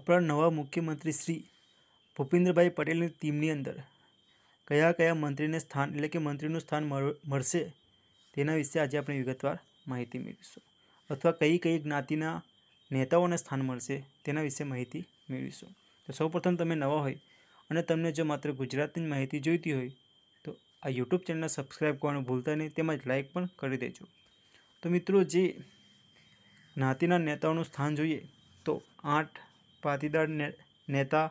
આપણા નવા મુખ્યમંત્રી શ્રી ભૂપેન્દ્રભાઈ પટેલની ટીમની અંદર કયા કયા મંત્રીને સ્થાન એટલે કે મંત્રીનું સ્થાન મળશે તેના વિશે આજે આપણે વિગતવાર માહિતી મેળવીશું અથવા કઈ કઈ જ્ઞાતિના નેતાઓને સ્થાન મળશે તેના વિશે માહિતી મેળવીશું તો સૌપ્રથમ તમે નવા હોય અને તમને જો માત્ર ગુજરાતની માહિતી જોઈતી હોય તો આ યુટ્યુબ ચેનલને સબસ્ક્રાઈબ કરવાનું ભૂલતા નહીં તેમજ લાઇક પણ કરી દેજો તો મિત્રો જે જ્ઞાતિના નેતાઓનું સ્થાન જોઈએ તો આઠ પાટીદાર નેતા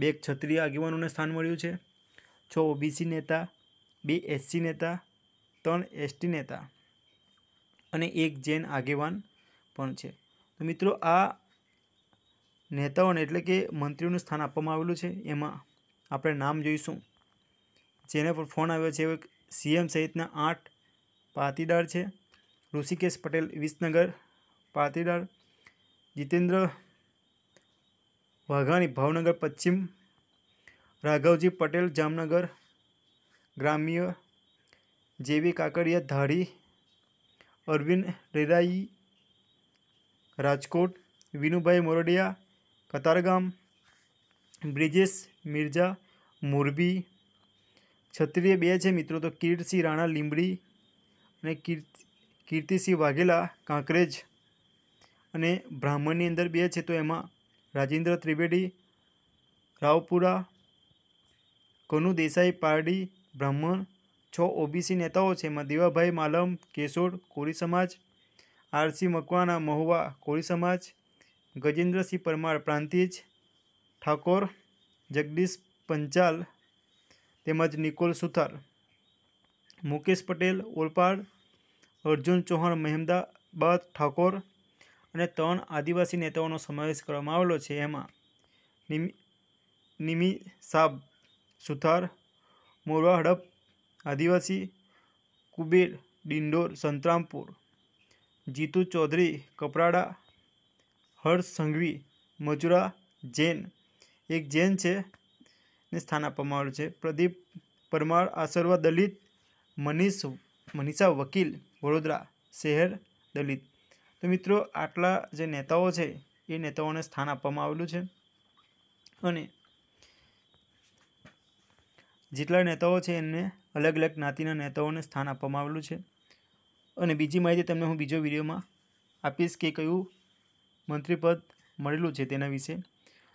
બે ક્ષત્રિય આગેવાનોને સ્થાન મળ્યું છે છ ઓબીસી નેતા બે એસસી નેતા ત્રણ એસટી નેતા અને એક જૈન આગેવાન પણ છે તો મિત્રો આ નેતાઓને એટલે કે મંત્રીઓનું સ્થાન આપવામાં આવેલું છે એમાં આપણે નામ જોઈશું જેના પર ફોન આવ્યો છે એ સીએમ સહિતના આઠ પાટીદાર છે ઋષિકેશ પટેલ વિસનગર પાટીદાર જીતેન્દ્ર વાઘાણી ભાવનગર પશ્ચિમ રાઘવજી પટેલ જામનગર ગ્રામ્ય જેવી કાકડિયા ધાડી અરવિંદ રેરાઈ રાજકોટ વિનુભાઈ મોરડિયા કતારગામ બ્રિજેશ મિર્જા મોરબી ક્ષત્રિય બે છે મિત્રો તો કિર્તસિંહ રાણા લીંબડી અને કીર્તિસિંહ વાઘેલા કાંકરેજ અને બ્રાહ્મણની અંદર બે છે તો એમાં રાજેન્દ્ર ત્રિવેદી રાવપુરા કનુ દેસાઈ પારડી બ્રાહ્મણ છ ઓબીસી નેતાઓ છે એમાં દેવાભાઈ માલમ કેશોડ કોળી સમાજ આરસી મકવાના મહુવા કોળી સમાજ ગજેન્દ્રસિંહ પરમાર પ્રાંતિજ ઠાકોર જગદીશ પંચાલ તેમજ નિકોલ સુથાર મુકેશ પટેલ ઓલપાડ અર્જુન ચૌહાણ મહેમદાબાદ ઠાકોર અને ત્રણ આદિવાસી નેતાઓનો સમાવેશ કરવામાં આવેલો છે એમાં નિમિ નિમિ સાબ સુથાર મોરવા હડપ આદિવાસી કુબેર ડિંડોર સંતરામપુર જીતુ ચૌધરી કપરાડા હર્ષ સંઘવી મજુરા જૈન એક જૈન છે ને સ્થાન આપવામાં આવેલું છે પ્રદીપ પરમાર આશર્વા દલિત મનીષ મનીષા વકીલ વડોદરા શહેર દલિત તો મિત્રો આટલા જે નેતાઓ છે એ નેતાઓને સ્થાન આપવામાં આવેલું છે અને જેટલા નેતાઓ છે એમને અલગ અલગ જ્ઞાતિના નેતાઓને સ્થાન આપવામાં આવેલું છે અને બીજી માહિતી તમને હું બીજો વિડીયોમાં આપીશ કે કયું મંત્રીપદ મળેલું છે તેના વિશે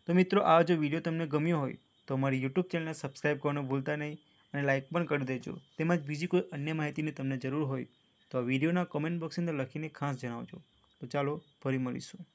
તો મિત્રો આ જો વિડીયો તમને ગમ્યો હોય તો અમારી યુટ્યુબ ચેનલને સબસ્ક્રાઈબ કરવાનું ભૂલતા નહીં અને લાઇક પણ કરી દેજો તેમજ બીજી કોઈ અન્ય માહિતીની તમને જરૂર હોય તો આ વિડીયોના કોમેન્ટ બોક્સની અંદર લખીને ખાસ જણાવજો તો ચાલો ફરી મળીશું